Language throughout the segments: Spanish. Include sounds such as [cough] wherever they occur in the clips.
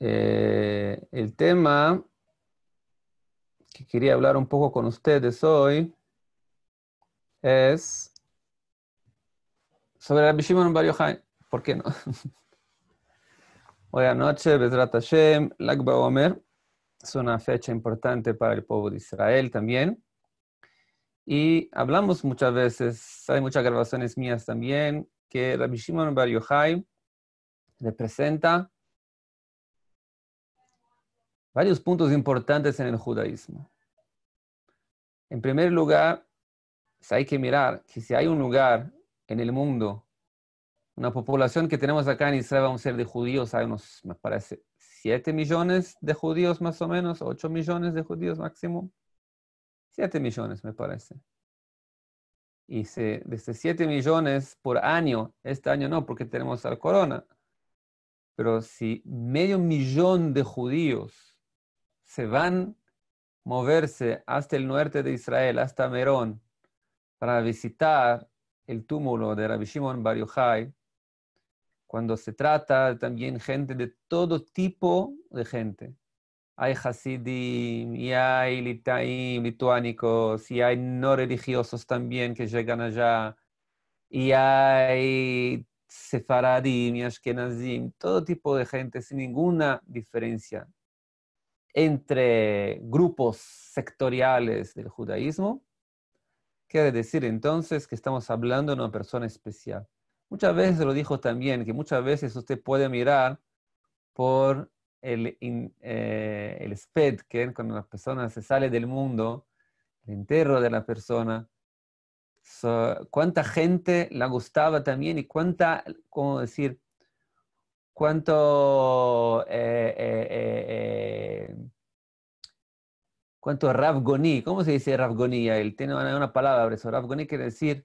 Eh, el tema que quería hablar un poco con ustedes hoy es sobre Rabbi Shimon Bar Yochai. ¿Por qué no? [laughs] hoy anoche, Bezrat Hashem, es una fecha importante para el pueblo de Israel también. Y hablamos muchas veces, hay muchas grabaciones mías también, que Rabbi Bar Yochai representa varios puntos importantes en el judaísmo. En primer lugar, pues, hay que mirar que si hay un lugar en el mundo, una población que tenemos acá en Israel, vamos a ser de judíos, hay unos, me parece, 7 millones de judíos más o menos, 8 millones de judíos máximo. 7 millones, me parece. Y se, desde 7 millones por año, este año no, porque tenemos al corona, pero si medio millón de judíos se van a moverse hasta el norte de Israel, hasta Merón, para visitar el túmulo de Rabbi Shimon Bar Yochai, cuando se trata también gente de todo tipo de gente. Hay hasidim, y hay lituánicos, y hay no religiosos también que llegan allá, y hay sefaradim y ashkenazim, todo tipo de gente sin ninguna diferencia entre grupos sectoriales del judaísmo, quiere decir entonces que estamos hablando de una persona especial. Muchas veces lo dijo también, que muchas veces usted puede mirar por el, sped, eh, el cuando la persona se sale del mundo, el enterro de la persona, cuánta gente la gustaba también y cuánta, ¿cómo decir?, cuánto, eh, eh, eh, eh cuánto ¿cómo se dice Ravgoni? Él tiene una, palabra, eso Ravgoni quiere decir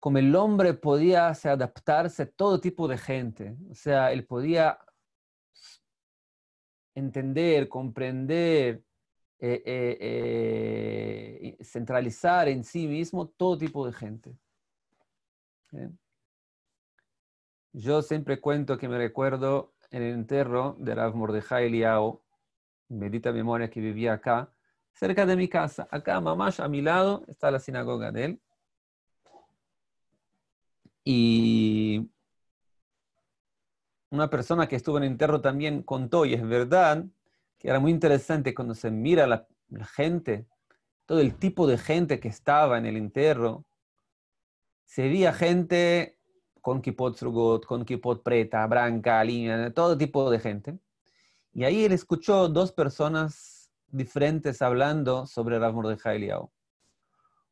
como el hombre podía adaptarse a todo tipo de gente, o sea, él podía entender, comprender, centralizar en sí mismo todo tipo de gente. Yo siempre cuento que me recuerdo en el enterro de Rav Mordejai Eliao, medita memoria que vivía acá, cerca de mi casa. Acá, mamá, a mi lado, está la sinagoga de él. Y una persona que estuvo en el enterro también contó, y es verdad, que era muy interesante cuando se mira la, la gente, todo el tipo de gente que estaba en el enterro. Se veía gente con Kipot sugot con Kipot Preta, Branca, Línea, todo tipo de gente. Y ahí él escuchó dos personas diferentes hablando sobre Rav Mordejai Eliyahu.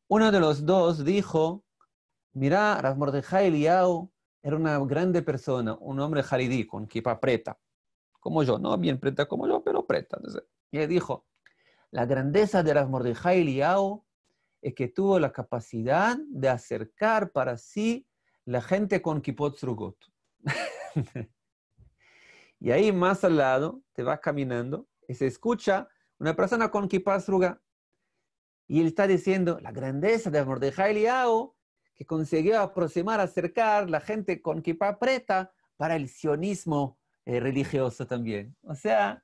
Uno de los dos dijo, mira, Rav Mordejai Eliyahu era una grande persona, un hombre jaridí, con kipa preta, como yo, no bien preta como yo, pero preta. y él dijo, la grandeza de Rav Mordejai Eliyahu es que tuvo la capacidad de acercar para sí la gente con kipot srugot. [laughs] y ahí más al lado, te vas caminando y se escucha una persona con kipot sruga. Y él está diciendo la grandeza de amor Mordejai hao que consiguió aproximar, acercar la gente con kipá preta para el sionismo eh, religioso también. O sea,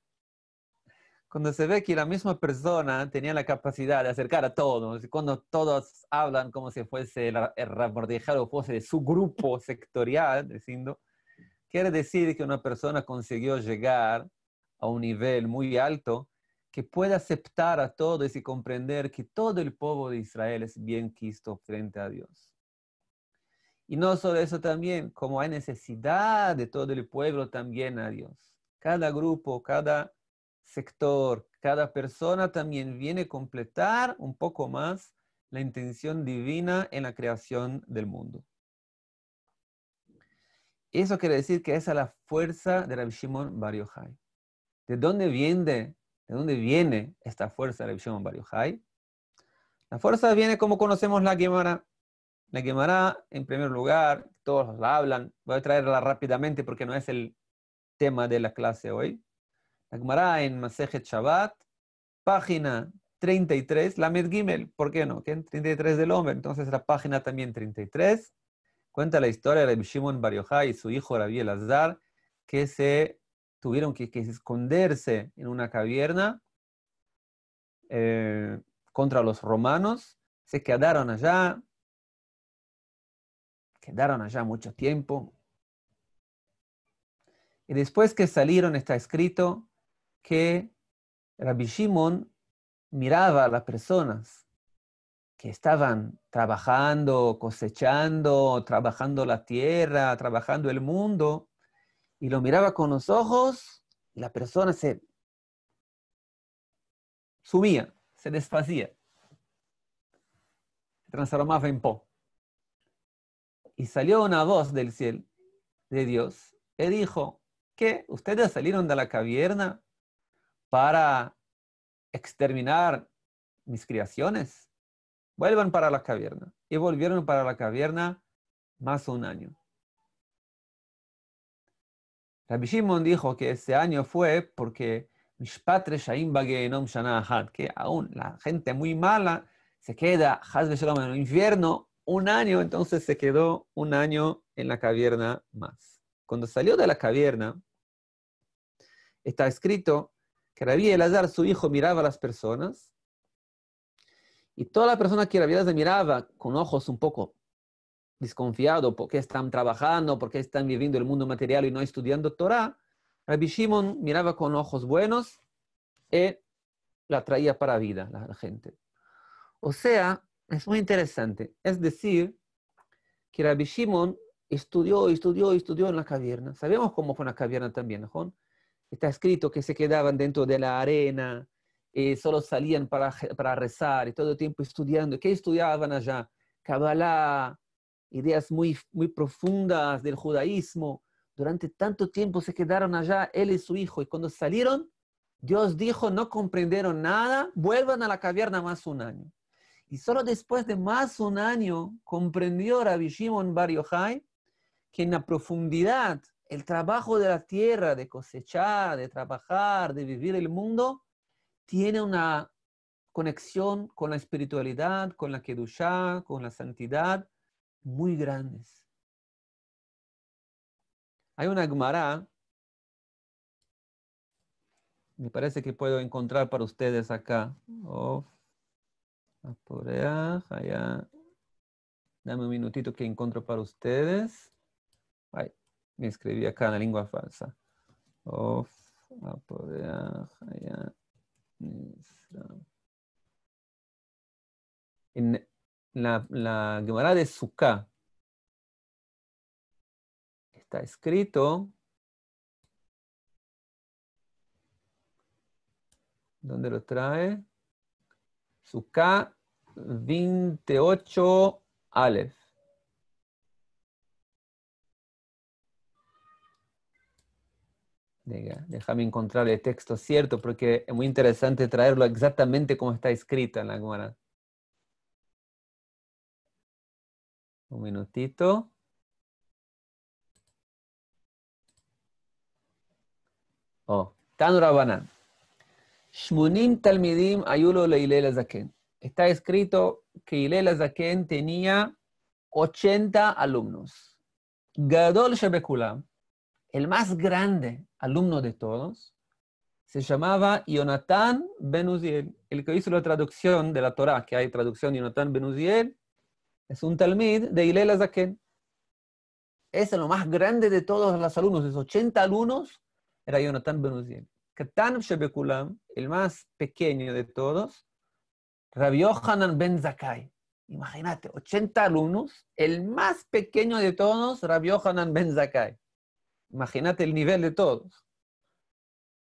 cuando se ve que la misma persona tenía la capacidad de acercar a todos, cuando todos hablan como si fuese el, el fuese de su grupo sectorial, diciendo, quiere decir que una persona consiguió llegar a un nivel muy alto que puede aceptar a todos y comprender que todo el pueblo de Israel es bien quisto frente a Dios. Y no solo eso también, como hay necesidad de todo el pueblo también a Dios. Cada grupo, cada sector, cada persona también viene a completar un poco más la intención divina en la creación del mundo. Eso quiere decir que esa es la fuerza de la Shimon ¿De dónde viene, de dónde viene esta fuerza de la Shimon La fuerza viene como conocemos la Gemara. La Gemara, en primer lugar, todos la hablan. Voy a traerla rápidamente porque no es el tema de la clase hoy. Agmará en Masejet Shabbat, página 33, la Gimel, ¿por qué no? 33 del hombre, entonces la página también 33. Cuenta la historia de Bishimon Bar y su hijo Rabbi Elazar, que se tuvieron que, esconderse en una caverna eh, contra los romanos, se quedaron allá, quedaron allá mucho tiempo. Y después que salieron, está escrito, que Rabbi Shimon miraba a las personas que estaban trabajando, cosechando, trabajando la tierra, trabajando el mundo, y lo miraba con los ojos y la persona se sumía, se desfacía, se transformaba en po. Y salió una voz del cielo, de Dios, y dijo, que ¿Ustedes salieron de la caverna para exterminar mis creaciones, vuelvan para la caverna. Y volvieron para la caverna más un año. Rabbi Shimon dijo que ese año fue porque mis que aún la gente muy mala se queda en el infierno un año, entonces se quedó un año en la caverna más. Cuando salió de la caverna, está escrito que Rabí Elazar, su hijo, miraba a las personas, y toda la persona que Rabí Elazar miraba con ojos un poco desconfiado, porque están trabajando, porque están viviendo el mundo material y no estudiando Torah, Rabbi Shimon miraba con ojos buenos y la traía para vida la gente. O sea, es muy interesante. Es decir, que Rabbi Shimon estudió, estudió, estudió en la caverna. Sabemos cómo fue la caverna también, ¿no? Está escrito que se quedaban dentro de la arena, y eh, solo salían para, para rezar y todo el tiempo estudiando. ¿Qué estudiaban allá? Kabbalah, ideas muy, muy profundas del judaísmo. Durante tanto tiempo se quedaron allá él y su hijo y cuando salieron, Dios dijo, no comprendieron nada, vuelvan a la caverna más un año. Y solo después de más un año comprendió Rabbi Shimon Bar Yochai que en la profundidad el trabajo de la tierra, de cosechar, de trabajar, de vivir el mundo, tiene una conexión con la espiritualidad, con la kedushá, con la santidad, muy grandes. Hay una Gmara. me parece que puedo encontrar para ustedes acá. Dame un minutito que encuentro para ustedes me escribí acá en la lengua falsa. Of, en la, la de Sukkah está escrito ¿Dónde lo trae? Sukkah 28 Aleph. déjame encontrar el texto cierto porque es muy interesante traerlo exactamente como está escrito en la Gemara. Un minutito. Oh, Tanurabanan. Shmunim Talmidim Ayulo Leilela Zaken. Está escrito que Ilela Zaken tenía 80 alumnos. Gadol Shebekulam, el más grande alumno de todos, se llamaba Jonatán ben Uziel, el que hizo la traducción de la Torah, que hay traducción de Jonatán ben Uziel, es un talmid de Hillel Azaken. Es lo más grande de todos los alumnos, de 80 alumnos, era Jonatán ben Uziel. Katan Shebekulam, el más pequeño de todos, Rabbi Yohanan ben Zakai. Imagínate, 80 alumnos, el más pequeño de todos, Rabbi Yohanan ben Zakai. Imagínate el nivel de todos.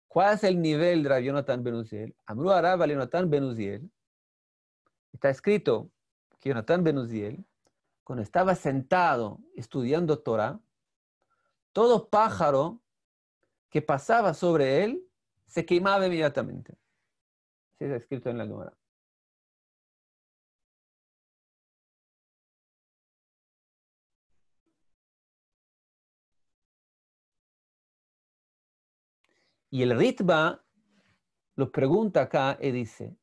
¿Cuál es el nivel de Rabbi Jonathan Benuziel? Amru Arab al Jonathan Benuziel. Está escrito que Jonathan Benuziel, cuando estaba sentado estudiando Torah, todo pájaro que pasaba sobre él se quemaba inmediatamente. Así está escrito en la Gemara. Y el Ritba los pregunta acá y dice,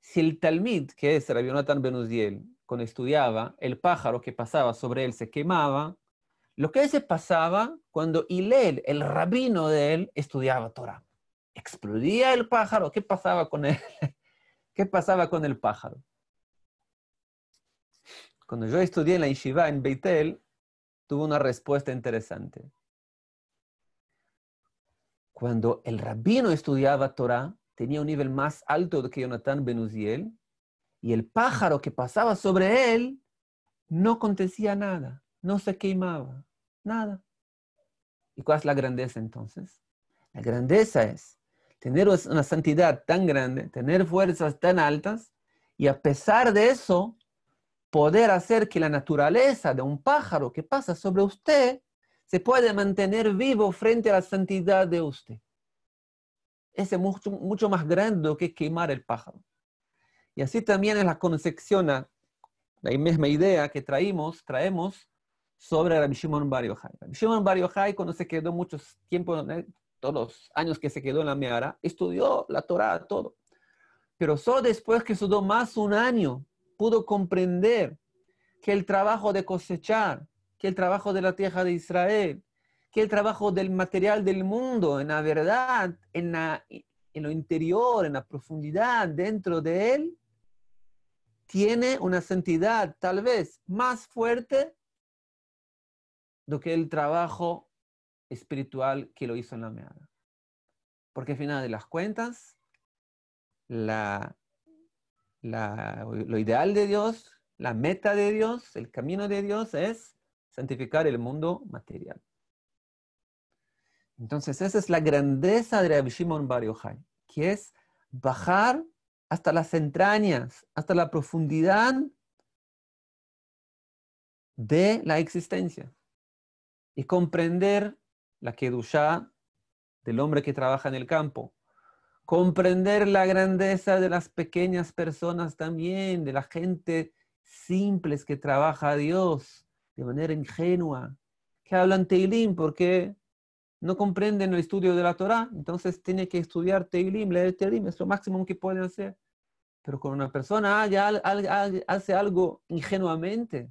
si el Talmid, que es Rabbi Ben Benuziel, cuando estudiaba, el pájaro que pasaba sobre él se quemaba, lo que se pasaba cuando Hillel, el rabino de él, estudiaba Torah. Explodía el pájaro, ¿qué pasaba con él? [laughs] ¿Qué pasaba con el pájaro? Cuando yo estudié en la Yeshiva en Beitel, tuve una respuesta interesante cuando el rabino estudiaba Torah, tenía un nivel más alto que Jonathan Benuziel, y el pájaro que pasaba sobre él no acontecía nada, no se quemaba, nada. ¿Y cuál es la grandeza entonces? La grandeza es tener una santidad tan grande, tener fuerzas tan altas, y a pesar de eso, poder hacer que la naturaleza de un pájaro que pasa sobre usted se puede mantener vivo frente a la santidad de usted. Ese es mucho, mucho más grande que quemar el pájaro. Y así también es la concepción, la misma idea que traímos, traemos sobre la Shimon Bar Yochai. Rabbi Shimon cuando se quedó muchos tiempos, eh, todos los años que se quedó en la Meara, estudió la Torah, todo. Pero solo después que estudió más un año, pudo comprender que el trabajo de cosechar que el trabajo de la tierra de Israel, que el trabajo del material del mundo, en la verdad, en, en lo interior, en la profundidad, dentro de él, tiene una santidad tal vez más fuerte do que el trabajo espiritual que lo hizo en la meada. Porque al final de las cuentas, la, lo ideal de Dios, la meta de Dios, el camino de Dios es santificar el mundo material. Entonces, esa es la grandeza de Rabbi Bariohai que es bajar hasta las entrañas, hasta la profundidad de la existencia y comprender la kedushá del hombre que trabaja en el campo, comprender la grandeza de las pequeñas personas también, de la gente simples que trabaja a Dios, de manera ingenua, que hablan Teilim porque no comprenden el estudio de la Torah, entonces tiene que estudiar Teilim, leer Teilim, es lo máximo que puede hacer. Pero cuando una persona ah, hace algo ingenuamente,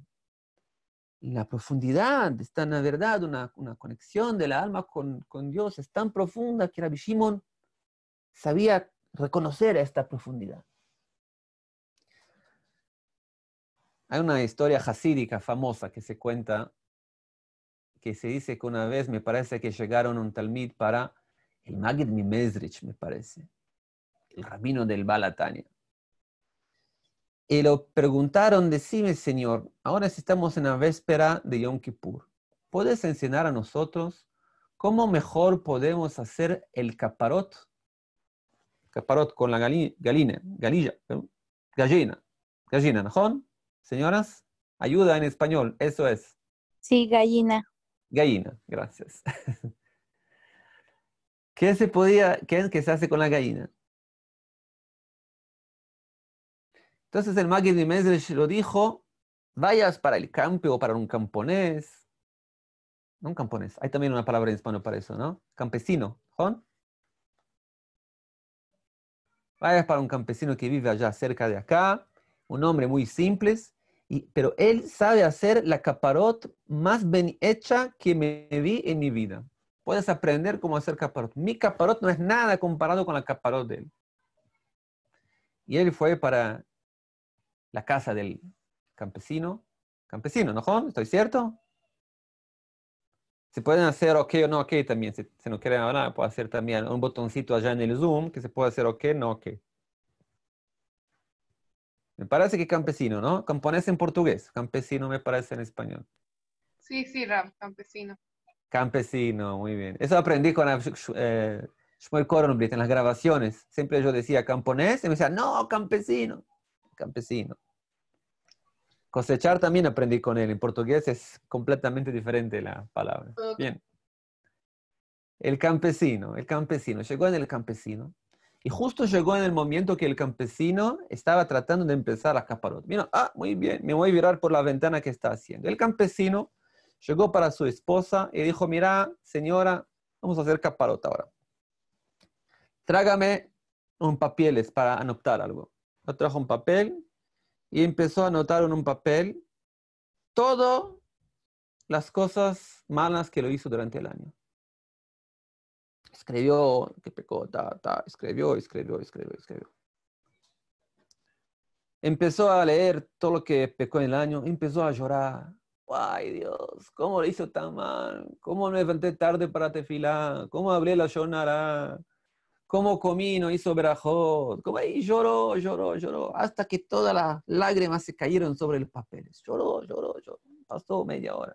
la profundidad está en la verdad, una, conexión de la alma con, con, Dios es tan profunda que Rabbi Shimon sabía reconocer esta profundidad. Hay una historia hasídica famosa que se cuenta, que se dice que una vez me parece que llegaron un talmid para el Magid Mimezrich, me parece, el rabino del Balatania. Y lo preguntaron, decime, Señor, ahora estamos en la véspera de Yom Kippur. ¿Puedes enseñar a nosotros cómo mejor podemos hacer el caparot? Caparot con la galina, galina, galilla, gallina, gallina, ¿no? Señoras, ayuda en español, eso es. Sí, gallina. Gallina, gracias. [laughs] ¿Qué se podía, qué es que se hace con la gallina? Entonces el Magid de Mesrich lo dijo, vayas para el campo o para un camponés. No un camponés, hay también una palabra en español para eso, ¿no? Campesino, ¿Jon? Vayas para un campesino que vive allá cerca de acá un hombre muy simple, pero él sabe hacer la caparot más bien hecha que me vi en mi vida. Puedes aprender cómo hacer caparot. Mi caparot no es nada comparado con la caparot de él. Y él fue para la casa del campesino. Campesino, ¿no, ¿Estoy cierto? Se pueden hacer ok o no ok también. Si, no quieren hablar, puedo hacer también un botoncito allá en el Zoom que se puede hacer ok, no ok. Me parece que campesino, ¿no? Camponés en portugués, campesino me parece en español. Sí, sí, Ram, campesino. Campesino, muy bien. Eso aprendí con eh, en las grabaciones. Siempre yo decía camponés y me decía, no, campesino, campesino. Cosechar también aprendí con él. En portugués es completamente diferente la palabra. Bien. El campesino, el campesino. Llegó en el campesino. Y justo llegó en el momento que el campesino estaba tratando de empezar a caparota. Mira, ah, muy bien, me voy a virar por la ventana que está haciendo. El campesino llegó para su esposa y dijo, mira, señora, vamos a hacer caparota ahora. Trágame un papel para anotar algo. Lo trajo un papel y empezó a anotar en un papel todas las cosas malas que lo hizo durante el año escribió, que pecó, ta, ta, escribió, escribió, escribió, escribió. Empezó a leer todo lo que pecó en el año, empezó a llorar. Ay Dios, ¿cómo lo hizo tan mal? ¿Cómo me levanté tarde para tefilar? ¿Cómo hablé la shonara? ¿Cómo comí no hizo verajot? ¿Cómo? ahí lloró, lloró, lloró, hasta que todas las lágrimas se cayeron sobre los papeles. Lloró, lloró, lloró. Pasó media hora.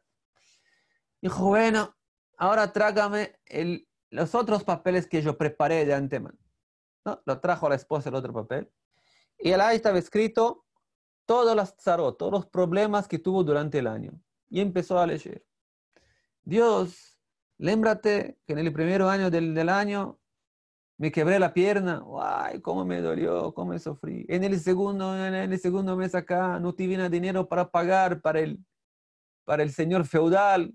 Dijo, bueno, ahora trágame el los otros papeles que yo preparé de antemano. ¿no? Lo trajo a la esposa el otro papel. Y ahí estaba escrito todas las todos los problemas que tuvo durante el año. Y empezó a leer. Dios, lémbrate que en el primer año del, año me quebré la pierna, ay, cómo me dolió, cómo me sufrí. En el segundo, en el segundo mes acá no tuve dinero para pagar para el, para el señor feudal,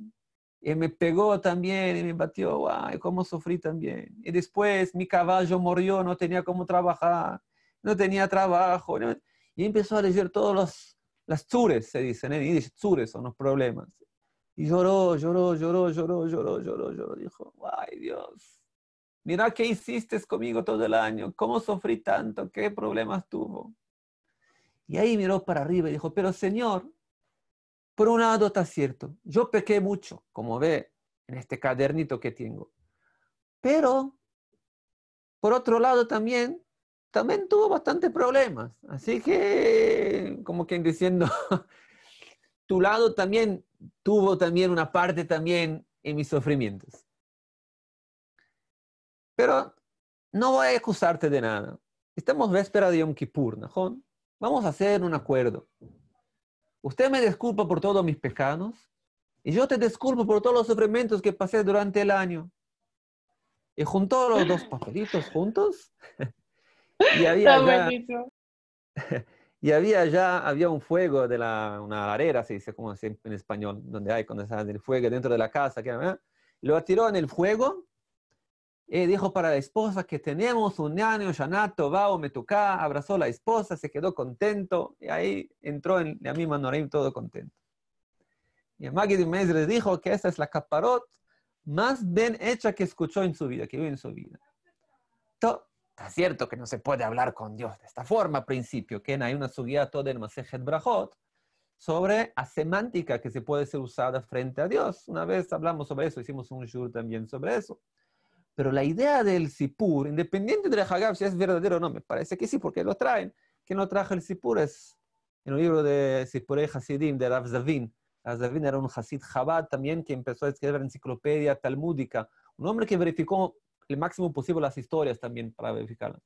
y me pegó también y me batió, ¡Ay, cómo sufrí también. Y después mi caballo murió, no tenía cómo trabajar, no tenía trabajo. Y empezó a leer todos los, las tures se dicen ¿eh? y dice tures son los problemas. Y lloró, lloró, lloró, lloró, lloró, lloró, lloró. Dijo, ay Dios, mira qué hiciste conmigo todo el año, cómo sufrí tanto, qué problemas tuvo. Y ahí miró para arriba y dijo, pero Señor, por un lado está cierto, yo pequé mucho, como ve en este cadernito que tengo. Pero, por otro lado también, también tuvo bastantes problemas. Así que, como quien diciendo, [laughs] tu lado también tuvo también una parte también en mis sufrimientos. Pero no voy a excusarte de nada. Estamos véspera de Yom Kippur, ¿no? Vamos a hacer un acuerdo. Usted me disculpa por todos mis pecados y yo te disculpo por todos los sufrimientos que pasé durante el año. Y juntó los dos [laughs] papelitos juntos [laughs] [laughs] y había ya, había un fuego de la, una arera se dice como en español, donde hay cuando hace el fuego dentro de la casa. Que, ¿eh? Lo tiró en el fuego eh, dijo para la esposa que tenemos un año, Yanato, o Metuká, abrazó a la esposa, se quedó contento, y ahí entró en la misma Norim todo contento. Y Magid les dijo que esta es la caparot más bien hecha que escuchó en su vida, que vio en su vida. está cierto que no se puede hablar con Dios de esta forma, al principio, que hay una subida toda en Masejet Brajot sobre la semántica que se puede ser usada frente a Dios. Una vez hablamos sobre eso, hicimos un shur también sobre eso. Pero la idea del Sipur, independiente de la Hagab, si es verdadero o no, me parece que sí, porque lo traen. ¿Quién no trajo el Sipur es en un libro de Sipurei Hasidim, de Rav Zavin. Rav Zavin era un Hasid Chabad también que empezó a escribir enciclopedia talmúdica. Un hombre que verificó el máximo posible las historias también para verificarlas.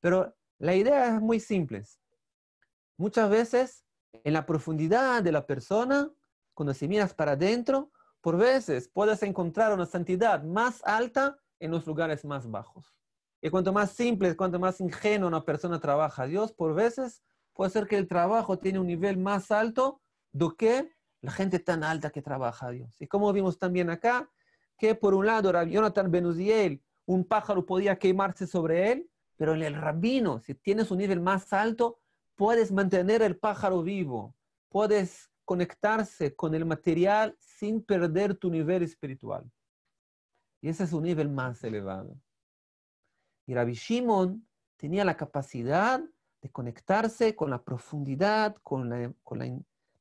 Pero la idea es muy simple. Muchas veces, en la profundidad de la persona, cuando se miras para adentro, por veces puedes encontrar una santidad más alta en los lugares más bajos. Y cuanto más simple, cuanto más ingenuo una persona trabaja, Dios por veces puede ser que el trabajo tiene un nivel más alto do que la gente tan alta que trabaja a Dios. Y como vimos también acá, que por un lado era Jonathan Benuziel, un pájaro podía quemarse sobre él, pero en el rabino, si tienes un nivel más alto, puedes mantener el pájaro vivo, puedes conectarse con el material sin perder tu nivel espiritual. Y ese es un nivel más elevado. Y Rabbi Shimon tenía la capacidad de conectarse con la profundidad, con la,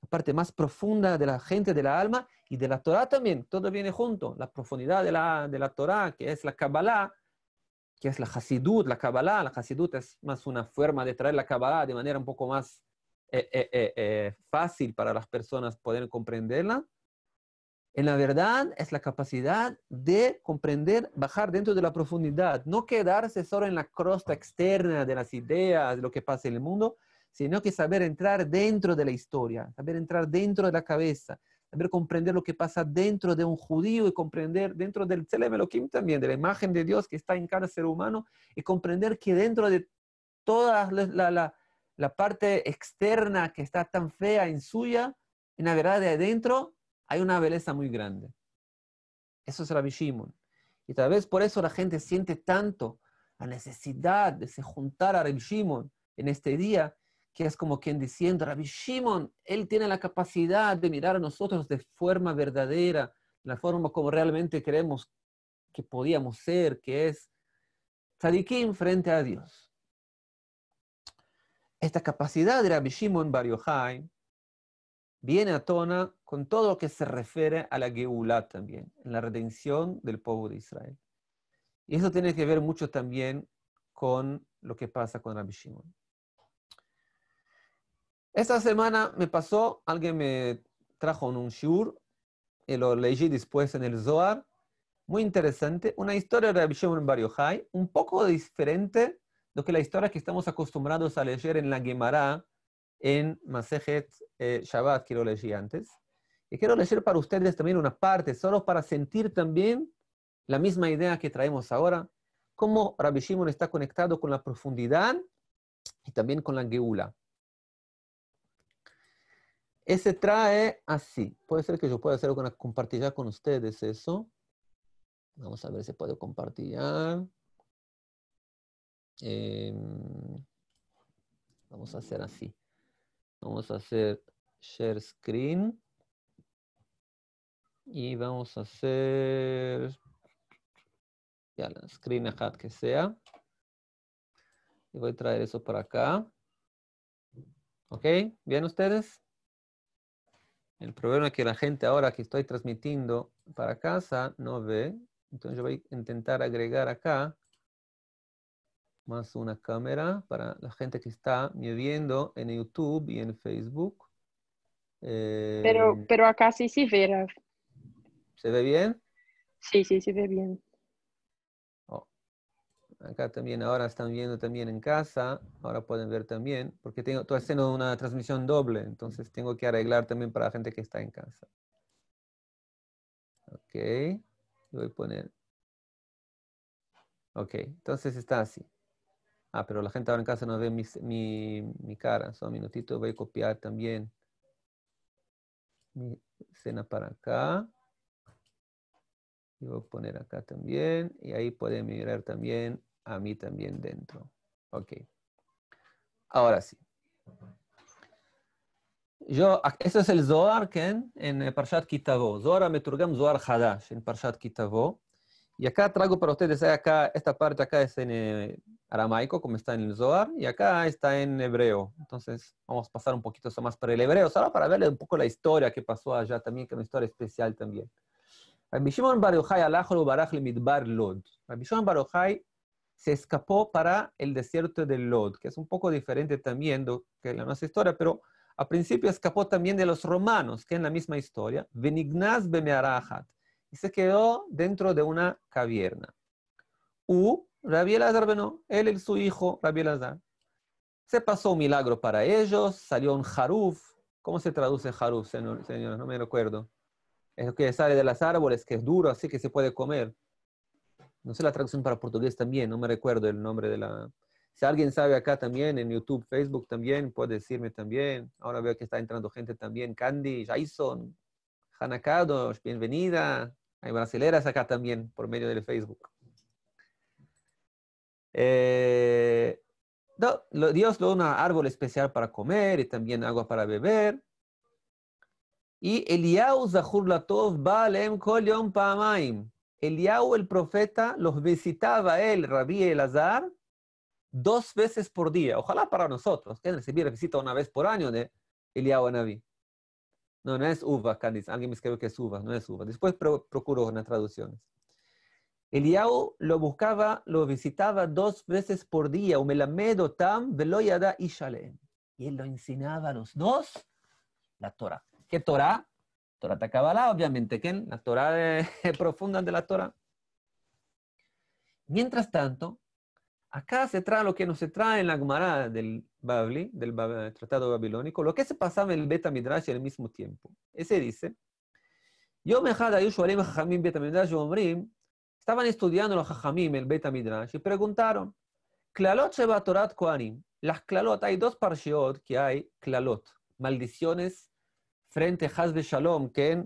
parte más profunda de la gente, de la alma y de la Torah también. Todo viene junto. La profundidad de la, de Torah, que es la Kabbalah, que es la Hasidut, la Kabbalah. La Hasidut es más una forma de traer la Kabbalah de manera un poco más eh, eh, eh, fácil para las personas poder comprenderla. En la verdad es la capacidad de comprender, bajar dentro de la profundidad, no quedarse solo en la crosta externa de las ideas, de lo que pasa en el mundo, sino que saber entrar dentro de la historia, saber entrar dentro de la cabeza, saber comprender lo que pasa dentro de un judío y comprender dentro del Tselem también, de la imagen de Dios que está en cada ser humano, y comprender que dentro de toda la, la parte externa que está tan fea en suya, en la verdad de adentro, hay una belleza muy grande. Eso es Rabbi Shimon. Y tal vez por eso la gente siente tanto la necesidad de se juntar a Rabbi Shimon en este día, que es como quien diciendo, Rabbi Shimon, él tiene la capacidad de mirar a nosotros de forma verdadera, la forma como realmente creemos que podíamos ser, que es tzadikim frente a Dios. Esta capacidad de Rabbi Shimon Bar Yochai viene a tona con todo lo que se refiere a la Geulah también, en la redención del pueblo de Israel. Y eso tiene que ver mucho también con lo que pasa con Rabbi Shimon. Esta semana me pasó, alguien me trajo un shiur, y eh, lo leí después en el Zohar, muy interesante, una historia de Rabbi Shimon Bar Yochai, un poco diferente de lo que la historia que estamos acostumbrados a leer en la Gemara, en Masejet eh, Shabbat, que lo antes. Y quiero leer para ustedes también una parte, solo para sentir también la misma idea que traemos ahora, cómo Rabbi Shimon está conectado con la profundidad y también con la Geula. Ese trae así. Puede ser que yo pueda hacer una con ustedes eso. Vamos a ver si puedo compartir. Em, vamos a hacer así. Vamos a hacer share screen. Y vamos a hacer ya la screen hat que sea. Y voy a traer eso para acá. ¿Ok? ¿Bien ustedes? El problema es que la gente ahora que estoy transmitiendo para casa no ve. Entonces yo voy a intentar agregar acá más una cámara para la gente que está me viendo en YouTube y en Facebook. pero, em, pero acá sí se sí, ve. ¿Se ve bien? Sí, sí, se ve bien. Oh. Acá también, ahora están viendo también en casa, ahora pueden ver también, porque tengo, estoy haciendo una transmisión doble, entonces tengo que arreglar también para la gente que está en casa. Ok, voy a poner. Ok, entonces está así. Ah, pero la gente ahora en casa no ve mi, cara. Son un minutito, voy a copiar también mi escena para acá. Y voy a poner acá también. Y ahí pueden mirar también a mí también dentro. Ok. Ahora sí. Yo, ah, esto es el Zohar ¿quién? en, Parshat Kitavó. Zohar Meturgam, Zohar Hadash en Parshat Kitavó. Y acá traigo para ustedes, eh, acá, esta parte acá es en eh, aramaico, como está en el Zohar, y acá está en hebreo. Entonces, vamos a pasar un poquito más para el hebreo, solo para verle un poco la historia que pasó allá también, que es una historia especial también. La Shimon Bar Lod. se escapó para el desierto de Lod, que es un poco diferente también de que la nuestra historia, pero al principio escapó también de los romanos, que es la misma historia. Venignaz bemearajat y se quedó dentro de una caverna. U, Rabiel él y su hijo, rabiela Elazar. Se pasó un milagro para ellos, salió un jaruf. ¿Cómo se traduce jaruf, señor, No me recuerdo. Es lo que sale de las árboles, que es duro, así que se puede comer. No sé la traducción para portugués también, no me recuerdo el nombre de la... Si alguien sabe acá también, en YouTube, Facebook también, puede decirme también. Ahora veo que está entrando gente también. Candy, Jason, Hanakados, bienvenida. Hay brasileras acá también por medio del Facebook. Eh, Dios le da un árbol especial para comer y también agua para beber. Y Eliau Zahur Kolion Eliau el profeta los visitaba él, Rabí Elazar, dos veces por día. Ojalá para nosotros, que recibir visita una vez por año de Eliau Naví. No, no es uva, Candice. Alguien me escribió que es uva, no es uva. Después procuró procuro unas traducciones. Eliau lo buscaba, lo visitaba dos veces por día. veloyada y shalem. Y él lo enseñaba a los dos la Torah. ¿Qué Torah? Torah Takabalá, obviamente. ¿Qué? La Torah [laughs] profunda de la Torah. Mientras tanto, acá se trae lo que no se trae en la Gumará del Babli, del eh, Tratado Babilónico, lo que se pasaba en el Beta Midrash al mismo tiempo. Ese dice, yo Beta Midrash estaban estudiando los Jajamim, el Beta Midrash, y preguntaron, Klalot Sheba Torat Koanim, las Klalot, hay dos parshiot que hay Klalot, maldiciones frente a Haz de Shalom, que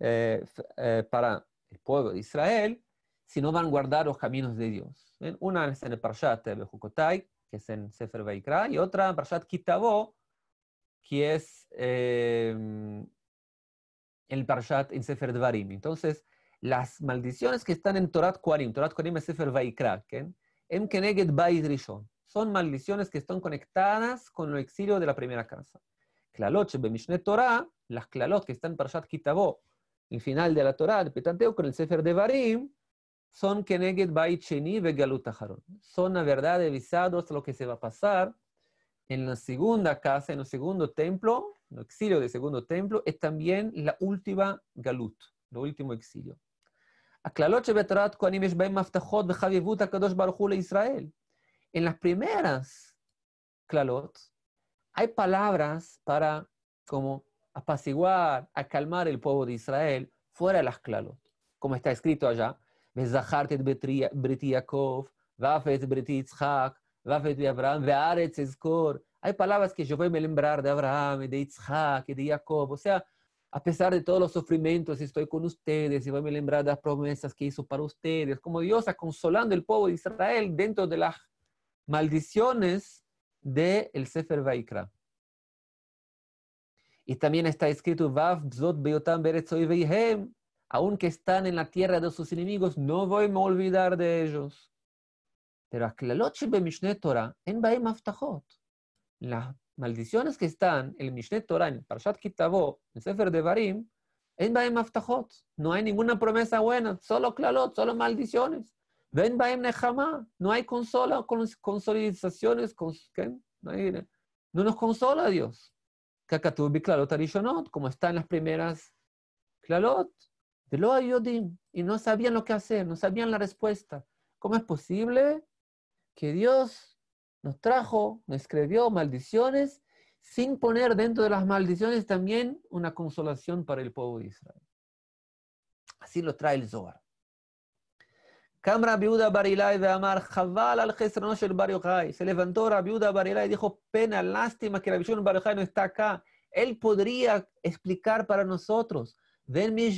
eh, eh, para el pueblo de Israel, si no van a guardar los caminos de Dios. ¿Ven? Una es en el Parshat de que es en Sefer Vaikra, y otra en Parashat Kitabo, que es em, el Parshat en Sefer Dvarim. Entonces, las maldiciones que están en Torat Kuarim, Torat Kuarim es Sefer Vaikra, Em Keneged son maldiciones que están conectadas con el exilio de la primera casa. Klalot Bemishne Torah, las Klalot que están en Parashat Kitabo, el final de la Torah, el Petanteo, con el Sefer Devarim, son Keneged Bait Sheni Son, la verdad, avisados lo que se va a pasar en la segunda casa, en el segundo templo, el exilio del segundo templo, es también la última Galut, el último exilio. En las primeras Klalot hay palabras para como apaciguar, acalmar el pueblo de Israel fuera de las Klalot, como está escrito allá. Hay palabras que yo voy a lembrar de Abraham, de Isaac, de Jacob. O sea, a pesar de todos los sufrimientos, estoy con ustedes y voy a lembrar de las promesas que hizo para ustedes. Como Dios está consolando el pueblo de Israel dentro de las maldiciones del el Sefer Vaikra. Y también está escrito, Vav, Zot Beotan Beretzoy, aunque están en la tierra de sus enemigos, no voy a olvidar de ellos. Pero en las maldiciones que están en el Mishneh Torah, en Parashat Kitavó, en el Sefer de Barim, en Baim no hay ninguna promesa buena, solo Klalot, solo maldiciones. no hay consola, consolidaciones, no, hay, no nos consola Dios. Kakatubi Klalot como está en las primeras Klalot de y no sabían lo que hacer, no sabían la respuesta. ¿Cómo es posible que Dios nos trajo, nos escribió maldiciones sin poner dentro de las maldiciones también una consolación para el pueblo de Israel? Así lo trae el Zohar. Camra viuda Barilai de Amar, Jabal al Gesranosh el Se levantó la viuda Barilai y dijo: Pena, lástima que la visión de no está acá. Él podría explicar para nosotros Ven mi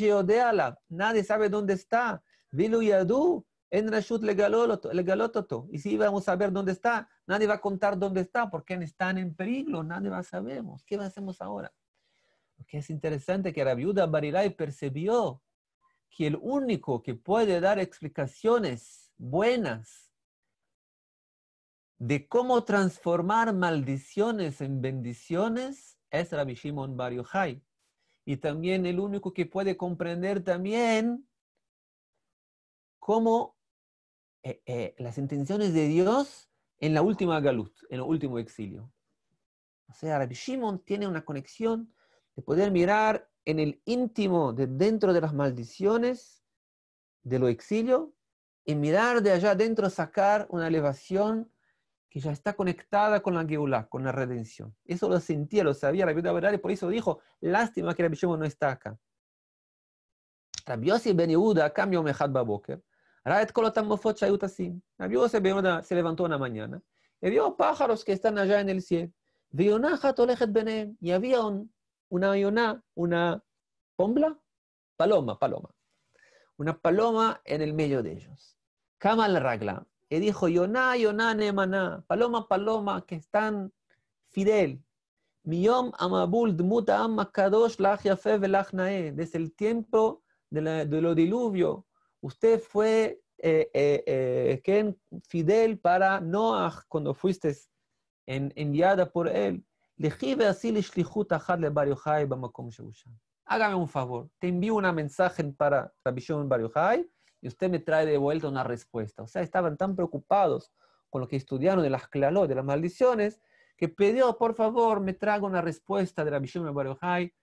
nadie sabe dónde está. Vilu Yadu, en Rashut le galototo. Y si íbamos a ver dónde está, nadie va a contar dónde está, porque están en peligro, nadie va a saber. ¿Qué hacemos ahora? Porque es interesante que la viuda Barilay percibió que el único que puede dar explicaciones buenas de cómo transformar maldiciones en bendiciones es Rabbi Shimon Bar y también el único que puede comprender también cómo eh, eh, las intenciones de Dios en la última galut, en el último exilio. O sea, Rabbi tiene una conexión de poder mirar en el íntimo, de dentro de las maldiciones, de lo exilio, y mirar de allá adentro, sacar una elevación que ya está conectada con la Geulá, con la redención. Eso lo sentía, lo sabía vida verdad, y por eso dijo, lástima que la Shimon no está acá. Rabbi Yossi ben Yehuda, cambio Mejad Baboker, Raet Kolotamofot Shayut Asim. Rabbi Yossi ben Yehuda se levantó una mañana y vio pájaros que están allá en el cielo. Benem, y había un, una Yoná, una pombla, paloma, paloma. Una paloma en el medio de ellos. Kamal Ragla, y dijo, Yoná, Yoná, Nemaná, paloma, paloma, que están fidel. Miyom amabul dmuta amma kadosh lach velach eh. Desde el tiempo de, la, de los usted fue eh, eh, eh fidel para Noah cuando fuiste enviada por él. Hágame un favor, te envío una mensaje para Rabbi Baruchai." y usted me trae de vuelta una respuesta. O sea, estaban tan preocupados con lo que estudiaron de las clalot, de las maldiciones, que pidió, por favor, me traga una respuesta de la de Baruchai.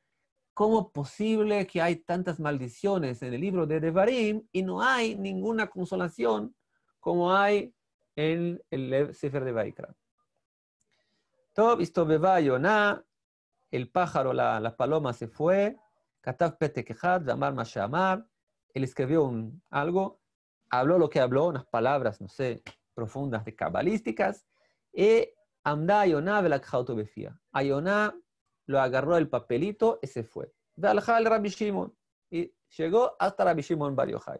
¿Cómo posible que hay tantas maldiciones en el libro de Devarim y no hay ninguna consolación como hay en el Sefer de Baikra? Tob se Yona, el pájaro, la, paloma se fue, Katav más se Mashamar, él escribió algo, habló lo que habló, unas palabras, no sé, profundas de cabalísticas, y Amda Ayoná Befía. Ayoná lo agarró el papelito y se fue. al Rabbi Shimon. Y llegó hasta Rabbi Shimon Bar Yochai.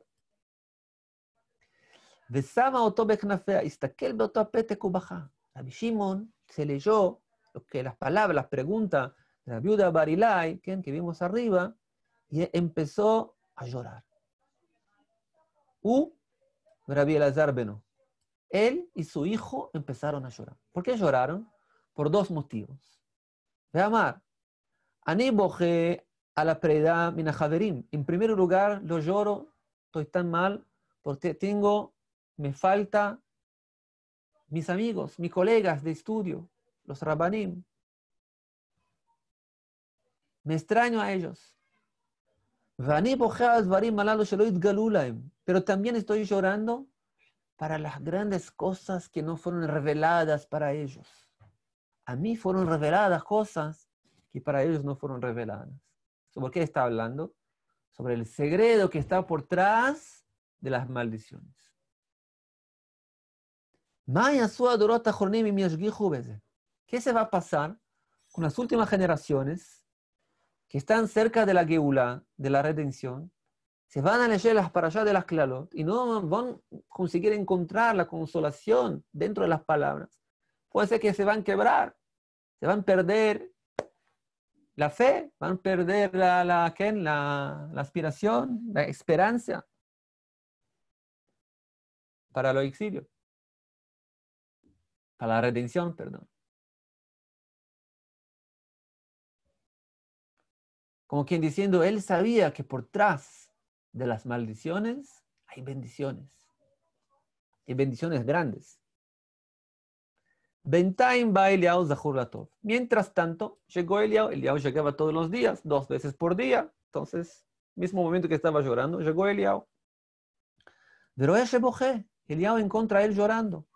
ושמה Shimon se leyó que las palabras, las preguntas de la viuda Barilai, que vimos arriba, y empezó a llorar u rabiel Él y su hijo empezaron a llorar. ¿Por qué lloraron? Por dos motivos. ve amar. a la preda minajaverim. En primer lugar, lo lloro, estoy tan mal, porque tengo, me falta mis amigos, mis colegas de estudio, los rabanim. Me extraño a ellos. Pero también estoy llorando para las grandes cosas que no fueron reveladas para ellos. A mí fueron reveladas cosas que para ellos no fueron reveladas. ¿Sobre qué está hablando? Sobre el secreto que está por detrás de las maldiciones. ¿Qué se va a pasar con las últimas generaciones que están cerca de la geula, de la redención, se van a leer las para allá de las clalot, y no van a conseguir encontrar la consolación dentro de las palabras. Puede ser que se van a quebrar, se van a perder la fe, van a perder la, la aspiración, la esperanza para los exilio, para la redención, perdón. Como quien diciendo, él sabía que por tras de las maldiciones hay bendiciones. Y bendiciones grandes. Bentaim va Eliao Mientras tanto, llegó Eliao. Eliao llegaba todos los días, dos veces por día. Entonces, mismo momento que estaba llorando, llegó Eliao. Pero ese boje, Eliao encuentra a él llorando.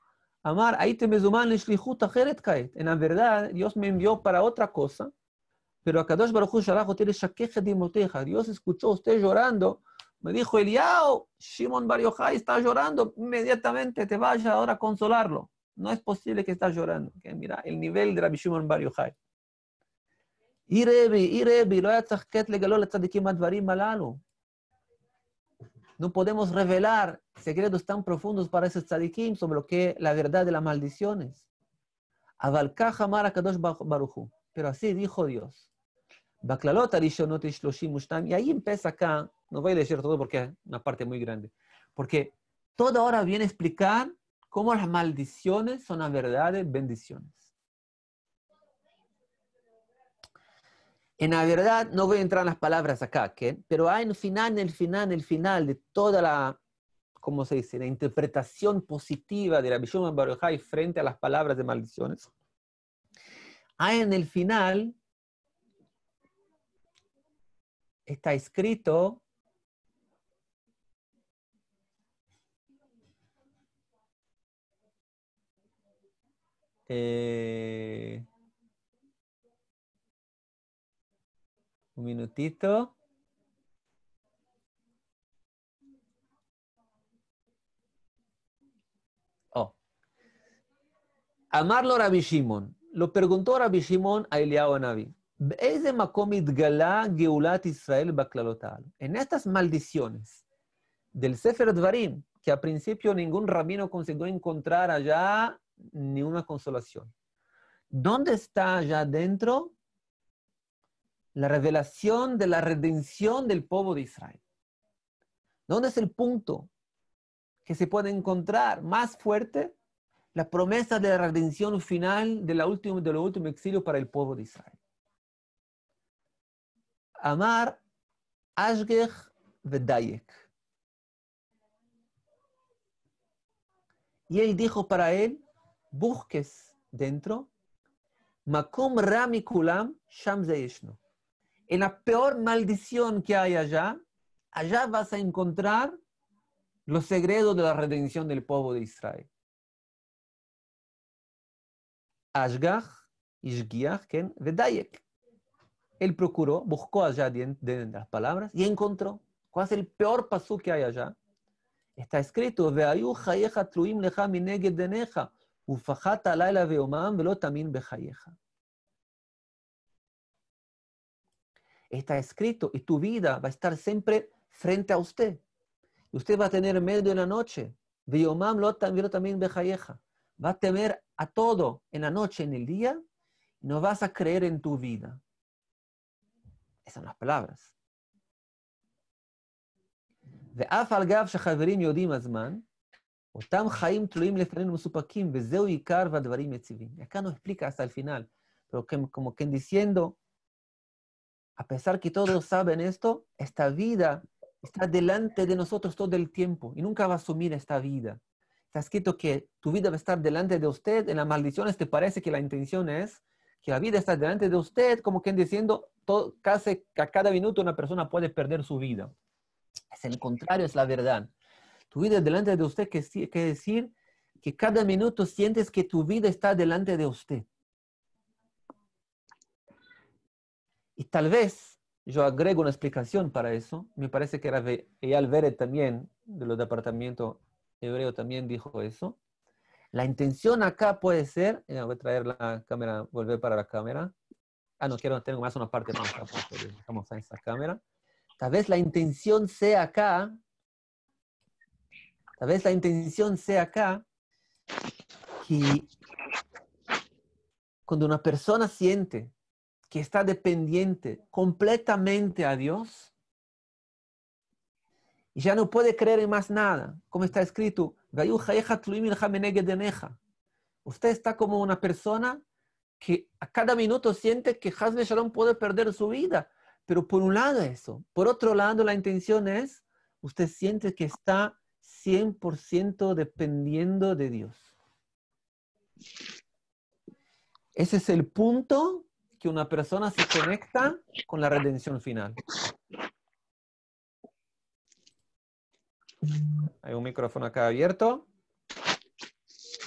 Amar, ahí te En la verdad, Dios me envió para otra cosa. Pero Akadosh Baruj Sharajo tiene de Dimoteja. Dios escuchó a usted llorando. Me dijo Eliao, Shimon Bar está llorando. Inmediatamente te vaya ahora a consolarlo. No es posible que estás llorando. mira, el nivel de Rabbi Shimon Bar No podemos revelar secretos tan profundos para esos tzadikim sobre lo que la verdad de las maldiciones. Kadosh Baruchu. Pero así dijo Dios y ahí empieza acá, no voy a decir todo porque es una parte muy grande, porque toda hora viene a explicar cómo las maldiciones son las verdades bendiciones. En la verdad, no voy a entrar en las palabras acá, ¿qué? pero hay en el final, en el final, en el final de toda la, ¿cómo se dice?, la interpretación positiva de la visión Baruchai frente a las palabras de maldiciones. Hay en el final está escrito eh, un minutito. Oh. Amarlo a Shimon. Lo preguntó Rabbi Shimon a Eliao Navi. Israel En estas maldiciones del Sefer que a principio ningún rabino consiguió encontrar allá ni una consolación. ¿Dónde está allá dentro la revelación de la redención del pueblo de Israel? ¿Dónde es el punto que se puede encontrar más fuerte? La promesa de la redención final de, la última, de lo último exilio para el pueblo de Israel. Amar Ashgech Vedayek. Y él dijo para él, busques dentro, rami Ramikulam Shamzeyeshno. En la peor maldición que hay allá, allá vas a encontrar los segredos de la redención del pueblo de Israel. Ashgach, Ishgiach, Ken, Vedayek él procuró, buscó allá de, de, las palabras y encontró. ¿Cuál es el peor paso que hay allá? Está escrito, Está escrito y tu vida va a estar siempre frente a usted. Usted va a tener miedo en la noche. Va a temer a todo en la noche, en el día. Y no vas a creer en tu vida. Esas son las palabras. Acá no explica hasta el final, pero como quien diciendo, a pesar que todos saben esto, esta vida está delante de nosotros todo el tiempo y nunca va a asumir esta vida. Está escrito que tu vida va a estar delante de usted, en las maldiciones te parece que la intención es que la vida está delante de usted, como quien diciendo, todo, casi a cada minuto una persona puede perder su vida. Es el contrario, es la verdad. Tu vida delante de usted que, que decir que cada minuto sientes que tu vida está delante de usted. Y tal vez yo agrego una explicación para eso. Me parece que era Eyal Veret también, de los departamentos hebreo, también dijo eso. La intención acá puede ser, voy a traer la cámara, volver para la cámara. Ah, no, quiero tener más una parte más acá, vamos a esta cámara. Tal vez la intención sea acá, tal vez la intención sea acá, que cuando una persona siente que está dependiente completamente a Dios, y ya no puede creer en más nada, como está escrito, Usted está como una persona que a cada minuto siente que Hazbe Shalom puede perder su vida. Pero por un lado eso. Por otro lado, la intención es, usted siente que está 100% dependiendo de Dios. Ese es el punto que una persona se conecta con la redención final. Hay un micrófono acá abierto.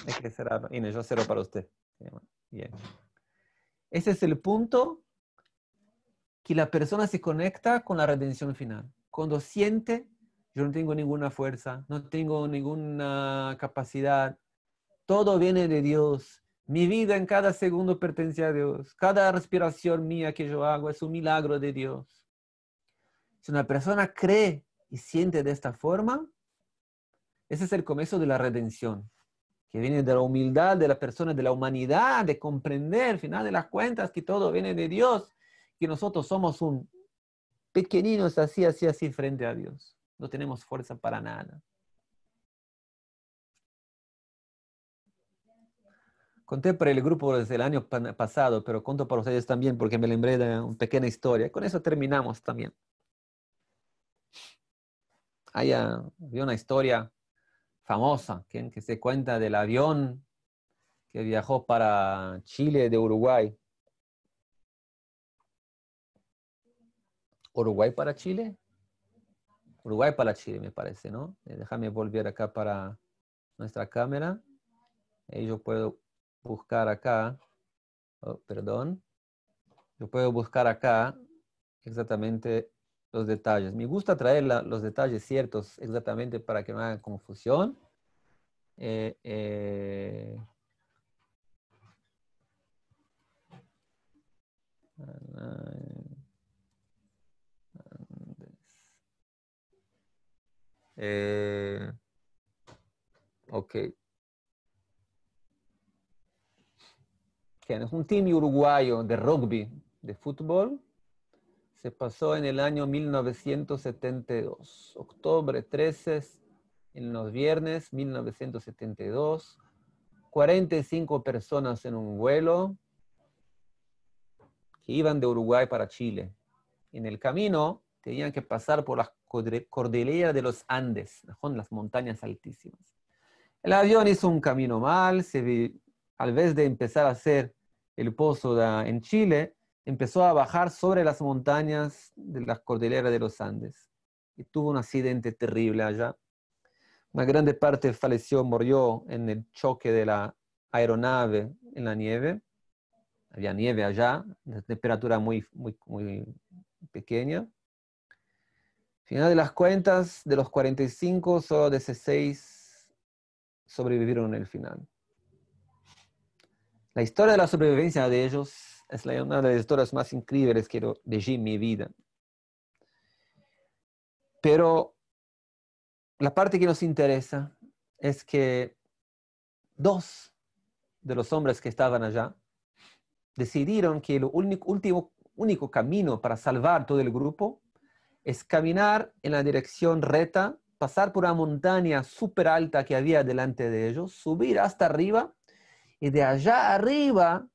yo cero para usted. Bien. Ese es el punto que la persona se conecta con la redención final. Cuando siente, yo no tengo ninguna fuerza, no tengo ninguna capacidad, todo viene de Dios. Mi vida en cada segundo pertenece a Dios. Cada respiración mía que yo hago es un milagro de Dios. Si una persona cree y siente de esta forma, ese es el comienzo de la redención, que viene de la humildad de la persona, de la humanidad, de comprender, al final de las cuentas, que todo viene de Dios, que nosotros somos un pequeñinos así, así, así frente a Dios. No tenemos fuerza para nada. Conté para el grupo desde el año pasado, pero conto para ustedes también porque me lembré de una pequeña historia. Con eso terminamos también. Hay, había una historia famosa que, que, se cuenta del avión que viajó para Chile de Uruguay. ¿Uruguay para Chile? Uruguay para Chile, me parece, ¿no? Eh, déjame volver acá para nuestra cámara. y eh, yo puedo buscar acá. Oh, perdón. Yo puedo buscar acá exactamente los detalles. Me gusta traer los detalles ciertos exactamente para que no hagan confusión. Eh, eh, eh es un team uruguayo de rugby, de fútbol, se pasó en el año 1972. Octubre 13, en los viernes 1972. 45 personas en un vuelo que iban de Uruguay para Chile. En el camino tenían que pasar por la cordillera de los Andes, son las montañas altísimas. El avión hizo un camino mal, se al vez de empezar a hacer el pozo en Chile, empezó a bajar sobre las montañas de las cordilleras de los Andes y tuvo un accidente terrible allá. Una grande parte falleció, murió en el choque de la aeronave en la nieve. Había nieve allá, una temperatura muy, muy, muy pequeña. Final de las cuentas, de los 45, solo 16 sobrevivieron en el final. La historia de la sobrevivencia de ellos es una de las historias más increíbles que leído en mi vida. Pero la parte que nos interesa es que dos de los hombres que estaban allá decidieron que el único, único camino para salvar todo el grupo es caminar en la dirección recta, pasar por una montaña súper alta que había delante de ellos, subir hasta arriba y de allá arriba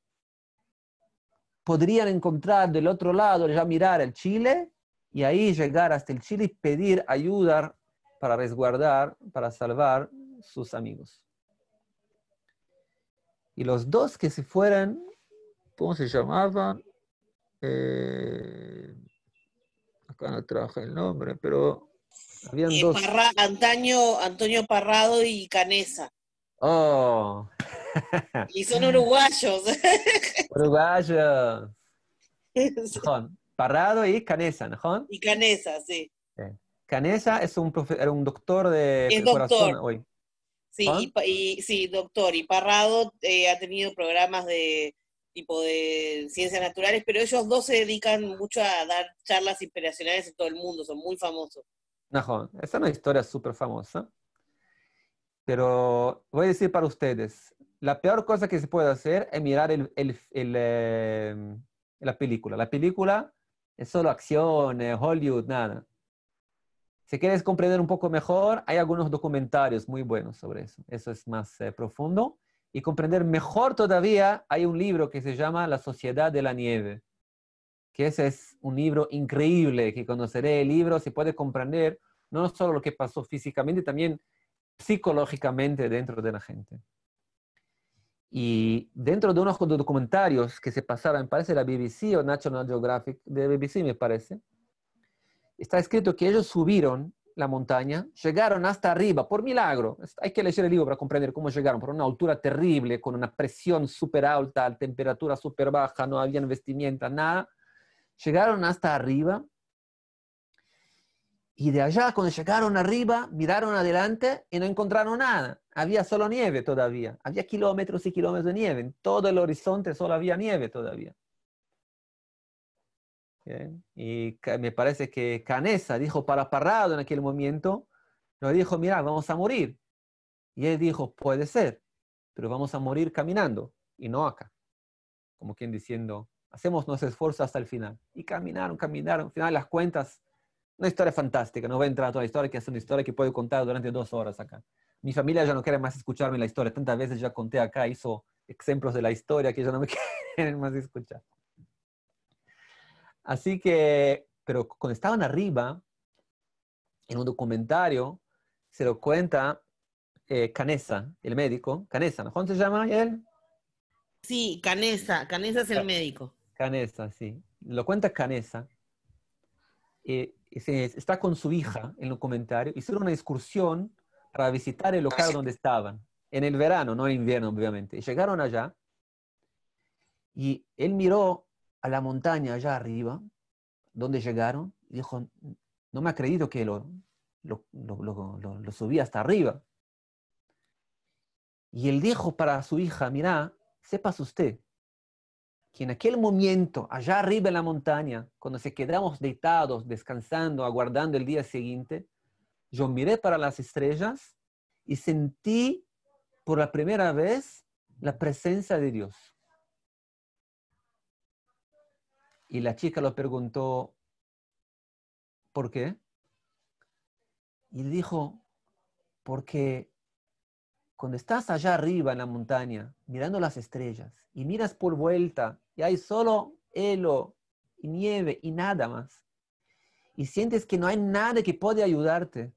podrían encontrar del otro lado, ya mirar el Chile y ahí llegar hasta el Chile y pedir ayuda para resguardar, para salvar sus amigos. Y los dos que se fueran, ¿cómo se llamaban? Eh, acá no traje el nombre, pero habían eh, dos. Antonio, Antonio Parrado y Canesa. Oh, y son uruguayos. [laughs] uruguayos. Parrado y Canesa, ¿no? Y Canesa, sí. Canesa es un, era un doctor de es hoy. Sí, y, doctor. Y Parrado eh, ha tenido programas de tipo de ciencias naturales, pero ellos dos se dedican mucho a dar charlas inspiracionales en todo el mundo, son muy famosos. Najón, esa es una historia súper famosa. Pero voy a decir para ustedes, la peor cosa que se puede hacer es mirar em, la película. La película es solo acción, Hollywood, nada. Si quieres comprender un poco mejor, hay algunos documentarios muy buenos sobre eso. Eso es más eh, profundo. Y comprender mejor todavía, hay un libro que se llama La Sociedad de la Nieve, que ese es un libro increíble, que conoceré el libro, se puede comprender no solo lo que pasó físicamente, también psicológicamente dentro de la gente. Y dentro de unos documentarios que se pasaban, me parece la BBC o National Geographic, de BBC me parece, está escrito que ellos subieron la montaña, llegaron hasta arriba, por milagro. Hay que leer el libro para comprender cómo llegaron, por una altura terrible, con una presión súper alta, temperatura súper baja, no habían vestimenta, nada. Llegaron hasta arriba y de allá, cuando llegaron arriba, miraron adelante y no encontraron nada. Había solo nieve todavía. Había kilómetros y kilómetros de nieve. En todo el horizonte solo había nieve todavía. Y me parece que Canessa dijo para Parrado en aquel momento, nos dijo, mira, vamos a morir. Y él dijo, puede ser, pero vamos a morir caminando y no acá. Como quien diciendo, hacemos nuestro esfuerzo hasta el final. Y caminaron, caminaron. Al final las cuentas una historia fantástica, no voy a entrar a toda la historia, que es una historia que puedo contar durante dos horas acá. Mi familia ya no quiere más escucharme la historia, tantas veces ya conté acá, hizo ejemplos de la historia que ya no me [laughs] quieren más escuchar. Así que, pero cuando estaban arriba, en un documentario, se lo cuenta eh, Canesa, el médico. Canesa, ¿no? ¿Cómo se llama él? Sí, Canesa. Canessa es el médico. Canesa, sí. Lo cuenta Canesa. Eh, está con su hija en los comentarios, hicieron una excursión para visitar el lugar ah, donde estaban, en el verano, no en invierno, obviamente. Llegaron allá y él miró a la montaña allá arriba, donde llegaron, dijo, no me ha creído que lo, lo, subí hasta arriba. Y él dijo para su hija, mira, sepas usted que en aquel momento, allá arriba en la montaña, cuando se quedamos deitados, descansando, aguardando el día siguiente, yo miré para las estrellas y sentí por la primera vez la presencia de Dios. Y la chica lo preguntó, ¿por qué? Y dijo, porque cuando estás allá arriba en la montaña, mirando las estrellas, y miras por vuelta y hay solo hielo y nieve y nada más. Y sientes que no hay nada que puede ayudarte.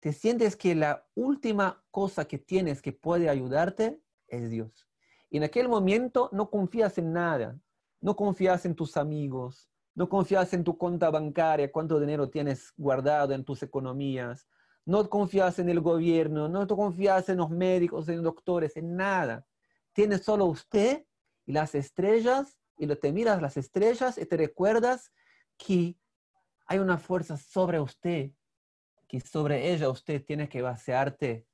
Te sientes que la última cosa que tienes que puede ayudarte es Dios. Y en aquel momento no confías en nada. No confías en tus amigos, no confías en tu cuenta bancaria, cuánto dinero tienes guardado en tus economías, no confías en el gobierno, no confías en los médicos, en los doctores, en nada. Tienes solo usted las estrellas, y lo te miras las estrellas y te recuerdas que hay una fuerza sobre usted, que sobre ella usted tiene que vaciarte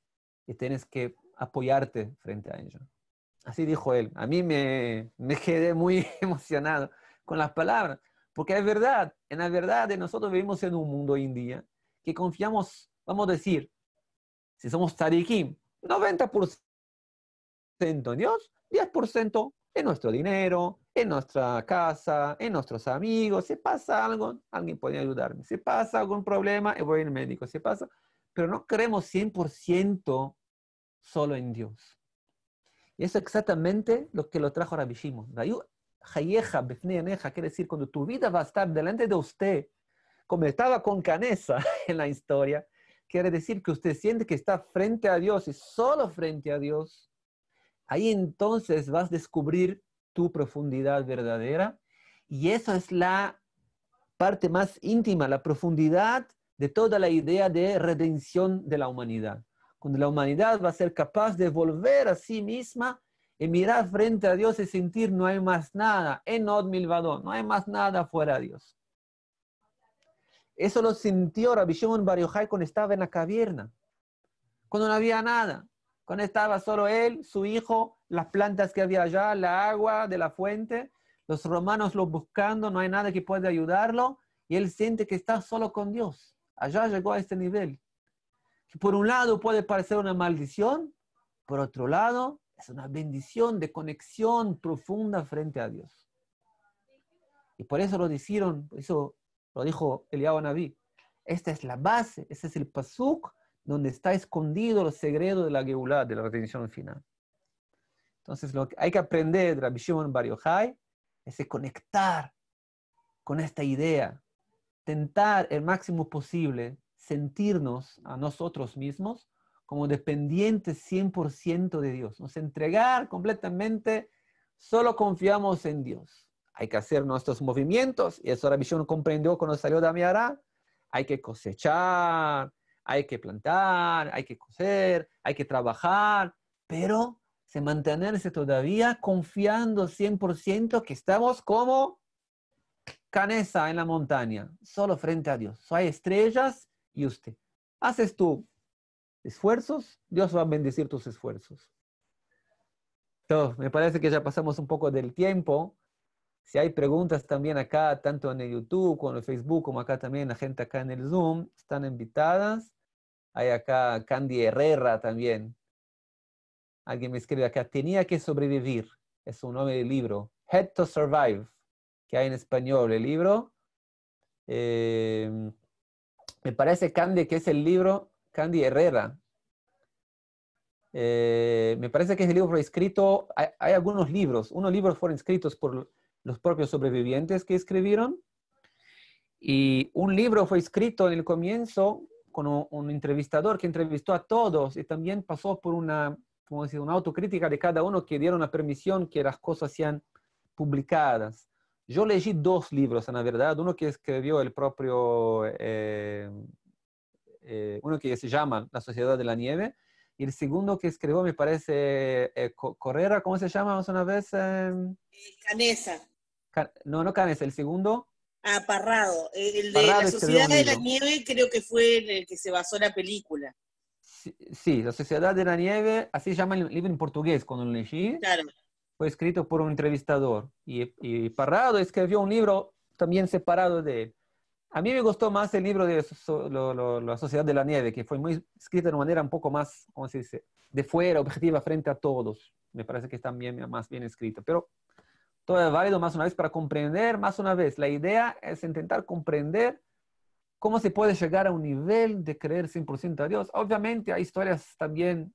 y tienes que apoyarte frente a ella. Así dijo él. A mí me, quedé muy [laughs] emocionado con las palabras, porque es verdad, en la verdad nosotros vivimos en un mundo hoy en día que confiamos, vamos a decir, si somos tarikim, 90% Dios, 10% en nuestro dinero, en nuestra casa, en nuestros amigos. Si pasa algo, alguien puede ayudarme. Si pasa algún problema, voy al médico. Si pasa, pero no creemos 100% solo en Dios. Y eso es exactamente lo que lo trajo Rabbi Shimon. Quiere decir, cuando tu vida va a estar delante de usted, como estaba con Canesa [laughs] en la historia, quiere decir que usted siente que está frente a Dios y solo frente a Dios Ahí entonces vas a descubrir tu profundidad verdadera y esa es la parte más íntima, la profundidad de toda la idea de redención de la humanidad. Cuando la humanidad va a ser capaz de volver a sí misma y mirar frente a Dios y sentir no hay más nada, en Od Milvadón, no hay más nada fuera de Dios. Eso lo sintió Rabbi Shimon Bar Yochai cuando estaba en la caverna, cuando no había nada. Con estaba solo él, su hijo, las plantas que había allá, la agua de la fuente, los romanos lo buscando, no hay nada que pueda ayudarlo, y él siente que está solo con Dios. Allá llegó a este nivel. Que por un lado puede parecer una maldición, por otro lado es una bendición de conexión profunda frente a Dios. Y por eso lo dijeron, eso lo dijo Eliabo Naví. Esta es la base, ese es el pasuk donde está escondido el secreto de la Geulah, de la retención final. Entonces, lo que hay que aprender de la Shimon Bar Yochai es conectar con esta idea, tentar el máximo posible sentirnos a nosotros mismos como dependientes 100% de Dios, nos entregar completamente, solo confiamos en Dios. Hay que hacer nuestros movimientos, y eso la visión comprendió cuando salió de hay que cosechar, hay que plantar, hay que coser, hay que trabajar, pero se mantenerse todavía confiando 100% que estamos como canesa en la montaña, solo frente a Dios. Hay estrellas y usted. Haces tú esfuerzos, Dios va a bendecir tus esfuerzos. Entonces, me parece que ya pasamos un poco del tiempo. Si hay preguntas también acá, tanto en el YouTube como en el Facebook, como acá también la gente acá en el Zoom, están invitadas. Hay acá Candy Herrera también. Alguien me escribe acá, tenía que sobrevivir. Es un nombre del libro. Head to Survive, que hay en español el libro. Em, me parece, Candy, que es el libro Candy Herrera. Eh, me parece que es el libro escrito, hay, algunos libros, unos libros fueron escritos por los propios sobrevivientes que escribieron, y un libro fue escrito en el comienzo con un, entrevistador que entrevistó a todos y también pasó por una, una autocrítica de cada uno que dieron la permisión que las cosas sean publicadas. Yo leí dos libros, en la verdad, uno que escribió el propio, eh, eh, uno que se llama La Sociedad de la Nieve, y el segundo que escribió, me parece, eh, Correra, ¿cómo se llama una vez? Canesa. no, no Canesa, el segundo. Ah, Parrado. El de La Sociedad de la Nieve creo que fue en el que se basó la película. Sí, La Sociedad de la Nieve, así se llama el libro en portugués con lo leí. Claro. Fue escrito por un entrevistador y, y Parrado escribió un libro también separado de él. A mí me gustó más el libro de La Sociedad de la Nieve, que fue muy escrito de una manera un poco más, ¿cómo se dice?, de fuera, objetiva, frente a todos. Me parece que también más bien escrito. Pero todo es válido más una vez para comprender más una vez. La idea es intentar comprender cómo se puede llegar a un nivel de creer 100% a Dios. Obviamente hay historias también,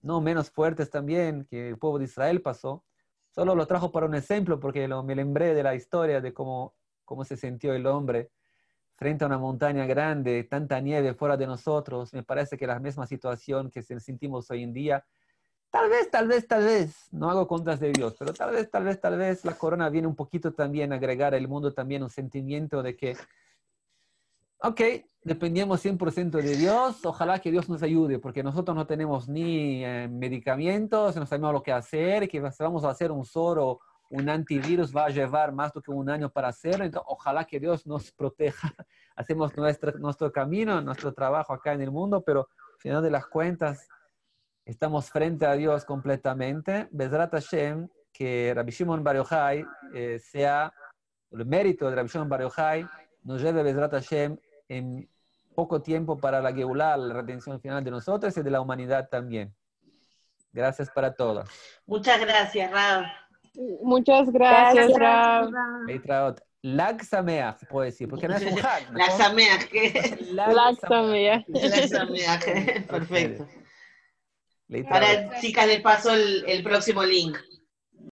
no menos fuertes también, que el pueblo de Israel pasó. Solo lo trajo para un ejemplo porque lo, me lembré de la historia de cómo, cómo se sintió el hombre frente a una montaña grande, tanta nieve fuera de nosotros. Me parece que la misma situación que sentimos hoy en día Tal vez, tal vez, tal vez, no hago contras de Dios, pero tal vez, tal vez, tal vez la corona viene un poquito también a agregar al mundo también un sentimiento de que, ok, dependemos 100% de Dios, ojalá que Dios nos ayude, porque nosotros no tenemos ni eh, medicamentos, no sabemos lo que hacer, que vamos a hacer un soro, un antivirus va a llevar más de que un año para hacerlo, entonces ojalá que Dios nos [laughs] proteja. Hacemos nuestro, nuestro camino, nuestro trabajo acá en el mundo, pero al final de las cuentas Estamos frente a Dios completamente. Besrat Hashem, que Rabbi Shimon Bar Yochai eh, sea, el mérito de Rabbi Shimon Bar Yochai nos lleve Besrat Hashem en poco tiempo para la Geulah, la redención final de nosotros y de la humanidad también. Gracias para todos. Muchas gracias, Raúl. Muchas gracias, gracias Raúl. Lag se puedo decir, porque no es un hack. [laughs] Perfecto. Ahora, chicas, les paso el, el próximo link.